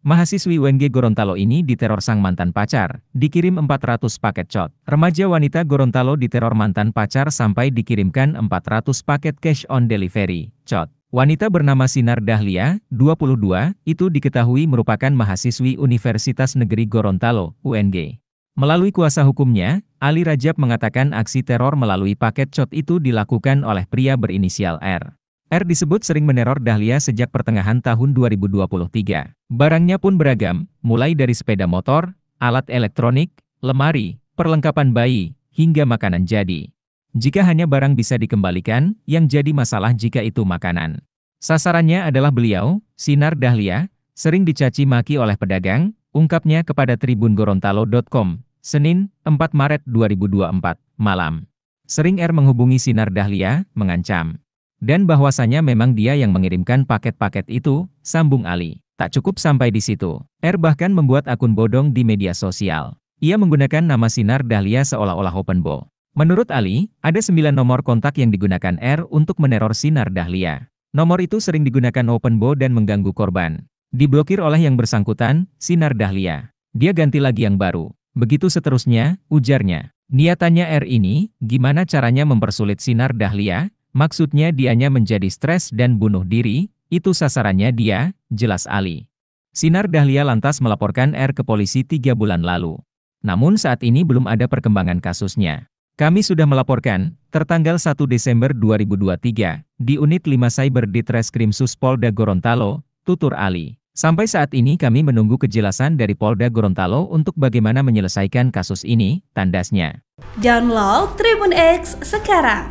Mahasiswi UNG Gorontalo ini diteror sang mantan pacar, dikirim 400 paket cot. Remaja wanita Gorontalo diteror mantan pacar sampai dikirimkan 400 paket cash on delivery, cot. Wanita bernama Sinar Dahlia, 22, itu diketahui merupakan mahasiswi Universitas Negeri Gorontalo, UNG. Melalui kuasa hukumnya, Ali Rajab mengatakan aksi teror melalui paket cot itu dilakukan oleh pria berinisial R. R disebut sering meneror Dahlia sejak pertengahan tahun 2023. Barangnya pun beragam, mulai dari sepeda motor, alat elektronik, lemari, perlengkapan bayi, hingga makanan jadi. Jika hanya barang bisa dikembalikan, yang jadi masalah jika itu makanan. Sasarannya adalah beliau, Sinar Dahlia, sering dicaci maki oleh pedagang, ungkapnya kepada Tribun Gorontalo.com, Senin, 4 Maret 2024, malam. Sering R menghubungi Sinar Dahlia, mengancam. Dan bahwasanya memang dia yang mengirimkan paket-paket itu, sambung Ali. Tak cukup sampai di situ, R er bahkan membuat akun bodong di media sosial. Ia menggunakan nama Sinar Dahlia seolah-olah Open Bo. Menurut Ali, ada 9 nomor kontak yang digunakan R er untuk meneror Sinar Dahlia. Nomor itu sering digunakan Open Bo dan mengganggu korban. Diblokir oleh yang bersangkutan, Sinar Dahlia. Dia ganti lagi yang baru. Begitu seterusnya, ujarnya. Niatannya R er ini, gimana caranya mempersulit Sinar Dahlia, Maksudnya dianya menjadi stres dan bunuh diri, itu sasarannya dia, jelas Ali. Sinar Dahlia lantas melaporkan R ke polisi tiga bulan lalu. Namun saat ini belum ada perkembangan kasusnya. Kami sudah melaporkan, tertanggal 1 Desember 2023, di Unit 5 Cyber Ditreskrim Suspolda Gorontalo, tutur Ali. Sampai saat ini kami menunggu kejelasan dari Polda Gorontalo untuk bagaimana menyelesaikan kasus ini, tandasnya. Download Tribun X sekarang